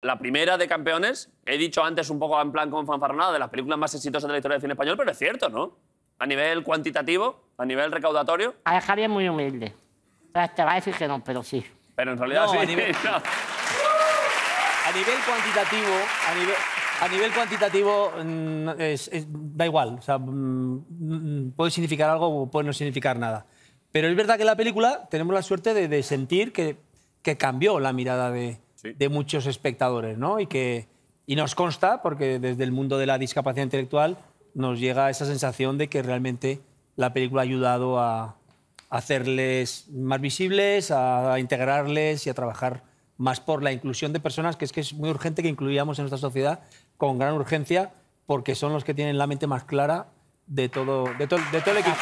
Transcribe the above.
La primera de campeones, he dicho antes un poco en plan con fanfarronada, de las películas más exitosas de la historia del cine español, pero es cierto, ¿no? A nivel cuantitativo, a nivel recaudatorio. A ver, es muy humilde. Te va a decir que no, pero sí. Pero en realidad sí. A nivel... cuantitativo, a nivel, cuantitativo mm, da igual. Mm, mm, puede significar algo o puede no significar nada. Pero es verdad que en la película tenemos la suerte de, sentir que cambió la mirada de, de muchos espectadores, ¿no? Y, que, y nos consta, porque desde el mundo de la discapacidad intelectual nos llega esa sensación de que realmente la película ha ayudado a hacerles más visibles, a integrarles y a trabajar más por la inclusión de personas, que es que es muy urgente que incluyamos en nuestra sociedad con gran urgencia, porque son los que tienen la mente más clara de todo, De todo el equipo.